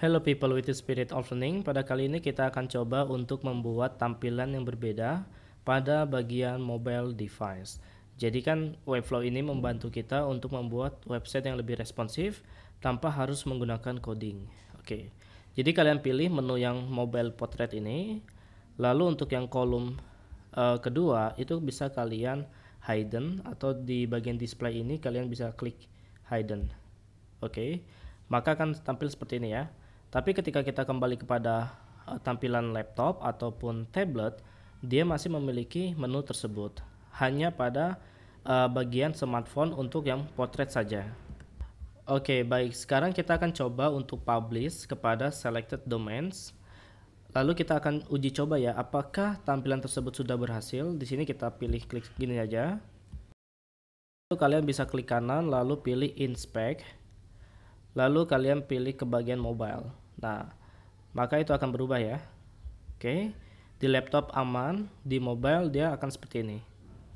Hello people with the spirit of learning. Pada kali ini kita akan coba untuk membuat tampilan yang berbeda pada bagian mobile device. Jadi kan Webflow ini membantu kita untuk membuat website yang lebih responsif tanpa harus menggunakan coding. Oke. Okay. Jadi kalian pilih menu yang mobile portrait ini. Lalu untuk yang kolom uh, kedua itu bisa kalian hidden atau di bagian display ini kalian bisa klik hidden. Oke. Okay. Maka akan tampil seperti ini ya. Tapi ketika kita kembali kepada uh, tampilan laptop ataupun tablet, dia masih memiliki menu tersebut. Hanya pada uh, bagian smartphone untuk yang potret saja. Oke, okay, baik. Sekarang kita akan coba untuk publish kepada selected domains. Lalu kita akan uji coba ya, apakah tampilan tersebut sudah berhasil. Di sini kita pilih klik gini aja. Lalu kalian bisa klik kanan, lalu pilih inspect. Lalu kalian pilih ke bagian mobile. Nah, maka itu akan berubah ya. Oke. Di laptop aman, di mobile dia akan seperti ini.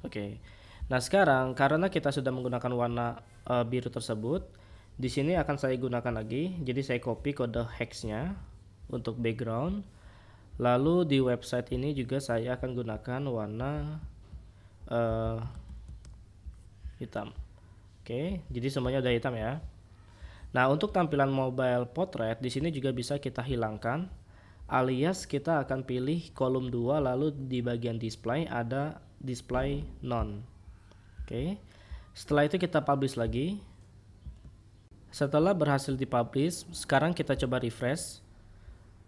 Oke. Nah, sekarang karena kita sudah menggunakan warna uh, biru tersebut, di sini akan saya gunakan lagi. Jadi saya copy kode hexnya untuk background. Lalu di website ini juga saya akan gunakan warna uh, hitam. Oke, jadi semuanya udah hitam ya. Nah, untuk tampilan mobile portrait di sini juga bisa kita hilangkan alias kita akan pilih kolom 2 lalu di bagian display ada display non Oke. Okay. Setelah itu kita publish lagi. Setelah berhasil dipublish, sekarang kita coba refresh.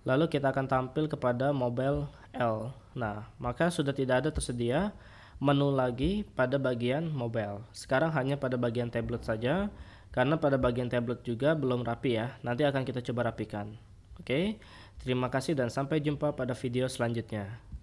Lalu kita akan tampil kepada mobile L. Nah, maka sudah tidak ada tersedia menu lagi pada bagian mobile. Sekarang hanya pada bagian tablet saja karena pada bagian tablet juga belum rapi ya. Nanti akan kita coba rapikan. Oke, terima kasih dan sampai jumpa pada video selanjutnya.